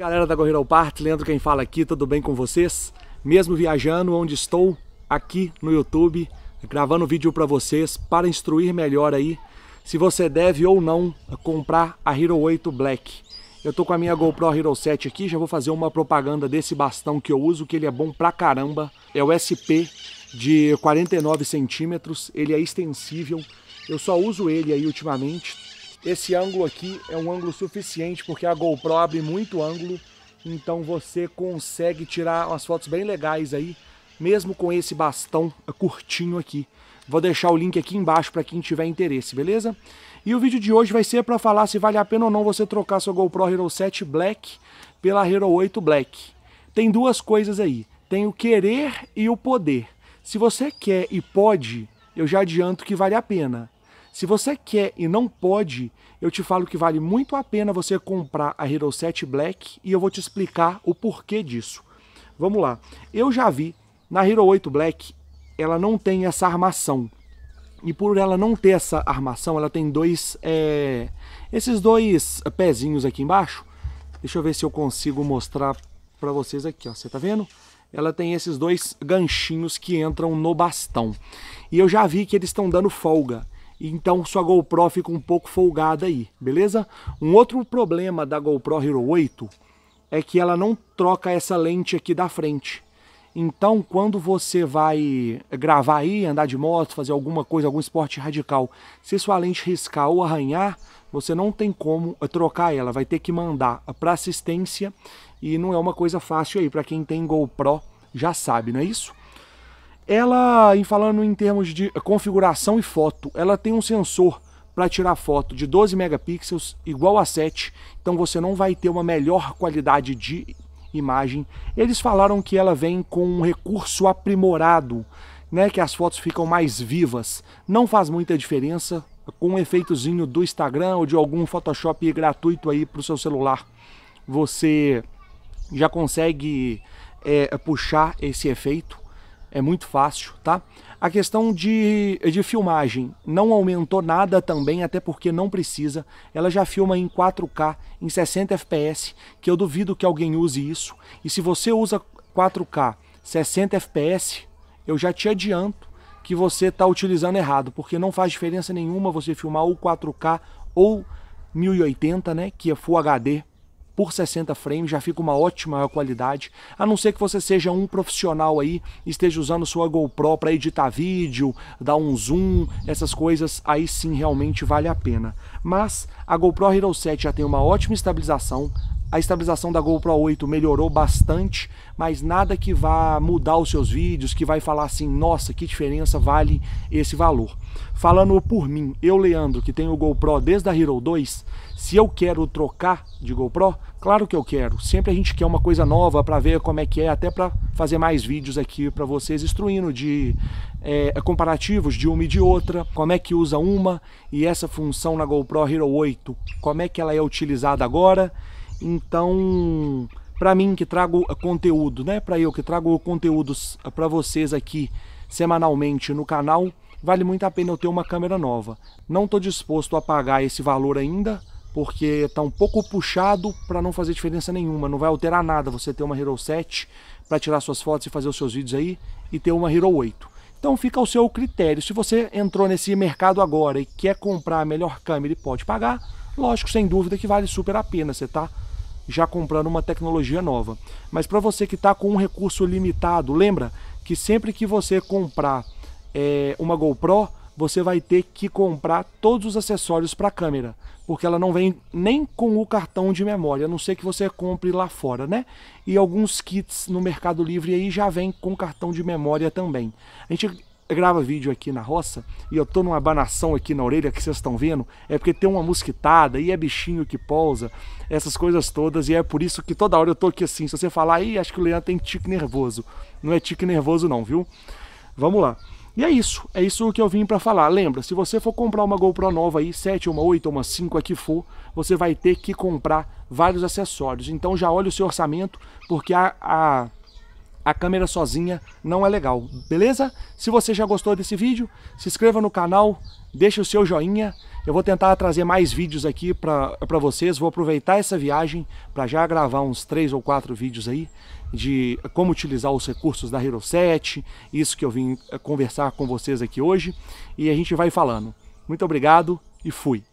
Galera da Corrida ao Leandro quem fala aqui, tudo bem com vocês? Mesmo viajando onde estou, aqui no YouTube, gravando vídeo para vocês para instruir melhor aí se você deve ou não comprar a Hero 8 Black. Eu tô com a minha GoPro Hero 7 aqui, já vou fazer uma propaganda desse bastão que eu uso, que ele é bom pra caramba. É o SP de 49 centímetros, ele é extensível. Eu só uso ele aí ultimamente, esse ângulo aqui é um ângulo suficiente porque a GoPro abre muito ângulo, então você consegue tirar umas fotos bem legais aí, mesmo com esse bastão curtinho aqui. Vou deixar o link aqui embaixo para quem tiver interesse, beleza? E o vídeo de hoje vai ser para falar se vale a pena ou não você trocar sua GoPro Hero 7 Black pela Hero 8 Black. Tem duas coisas aí, tem o querer e o poder. Se você quer e pode, eu já adianto que vale a pena. Se você quer e não pode, eu te falo que vale muito a pena você comprar a Hero 7 Black e eu vou te explicar o porquê disso. Vamos lá. Eu já vi na Hero 8 Black, ela não tem essa armação. E por ela não ter essa armação, ela tem dois. É, esses dois pezinhos aqui embaixo. Deixa eu ver se eu consigo mostrar para vocês aqui, ó. Você tá vendo? Ela tem esses dois ganchinhos que entram no bastão. E eu já vi que eles estão dando folga então sua GoPro fica um pouco folgada aí, beleza? Um outro problema da GoPro Hero 8 é que ela não troca essa lente aqui da frente. Então, quando você vai gravar aí, andar de moto, fazer alguma coisa, algum esporte radical, se sua lente riscar ou arranhar, você não tem como trocar ela, vai ter que mandar para assistência e não é uma coisa fácil aí para quem tem GoPro, já sabe, não é isso? Ela, em falando em termos de configuração e foto, ela tem um sensor para tirar foto de 12 megapixels igual a 7, então você não vai ter uma melhor qualidade de imagem. Eles falaram que ela vem com um recurso aprimorado, né, que as fotos ficam mais vivas. Não faz muita diferença com um efeitozinho do Instagram ou de algum Photoshop gratuito aí para o seu celular. Você já consegue é, puxar esse efeito é muito fácil, tá? A questão de, de filmagem não aumentou nada também, até porque não precisa. Ela já filma em 4K, em 60 FPS, que eu duvido que alguém use isso. E se você usa 4K, 60 FPS, eu já te adianto que você está utilizando errado, porque não faz diferença nenhuma você filmar ou 4K ou 1080, né, que é Full HD por 60 frames, já fica uma ótima qualidade, a não ser que você seja um profissional aí, esteja usando sua GoPro para editar vídeo, dar um zoom, essas coisas, aí sim realmente vale a pena. Mas a GoPro Hero 7 já tem uma ótima estabilização, a estabilização da GoPro 8 melhorou bastante, mas nada que vá mudar os seus vídeos, que vai falar assim, nossa, que diferença vale esse valor. Falando por mim, eu, Leandro, que tenho o GoPro desde a Hero 2, se eu quero trocar de GoPro, claro que eu quero. Sempre a gente quer uma coisa nova para ver como é que é, até para fazer mais vídeos aqui para vocês, instruindo de é, comparativos de uma e de outra, como é que usa uma e essa função na GoPro Hero 8, como é que ela é utilizada agora então, para mim que trago eh, conteúdo, né, para eu que trago conteúdos eh, para vocês aqui semanalmente no canal, vale muito a pena eu ter uma câmera nova. Não estou disposto a pagar esse valor ainda, porque está um pouco puxado para não fazer diferença nenhuma, não vai alterar nada você ter uma Hero 7 para tirar suas fotos e fazer os seus vídeos aí e ter uma Hero 8. Então fica ao seu critério. Se você entrou nesse mercado agora e quer comprar a melhor câmera e pode pagar, lógico, sem dúvida que vale super a pena, você tá já comprando uma tecnologia nova. Mas para você que está com um recurso limitado, lembra que sempre que você comprar é, uma GoPro, você vai ter que comprar todos os acessórios para a câmera, porque ela não vem nem com o cartão de memória, a não ser que você compre lá fora, né? E alguns kits no Mercado Livre aí já vem com cartão de memória também. A gente grava vídeo aqui na roça e eu tô numa banação aqui na orelha que vocês estão vendo, é porque tem uma mosquitada e é bichinho que pousa, essas coisas todas, e é por isso que toda hora eu tô aqui assim. Se você falar, aí acho que o Leandro tem tique nervoso. Não é tique nervoso, não, viu? Vamos lá. E é isso, é isso que eu vim para falar. Lembra, se você for comprar uma GoPro nova aí, 7, uma 8, uma 5, a que for, você vai ter que comprar vários acessórios. Então já olha o seu orçamento, porque a, a a câmera sozinha não é legal, beleza? Se você já gostou desse vídeo, se inscreva no canal, deixe o seu joinha. Eu vou tentar trazer mais vídeos aqui para vocês, vou aproveitar essa viagem para já gravar uns três ou quatro vídeos aí de como utilizar os recursos da Hero 7, isso que eu vim eh, conversar com vocês aqui hoje e a gente vai falando. Muito obrigado e fui!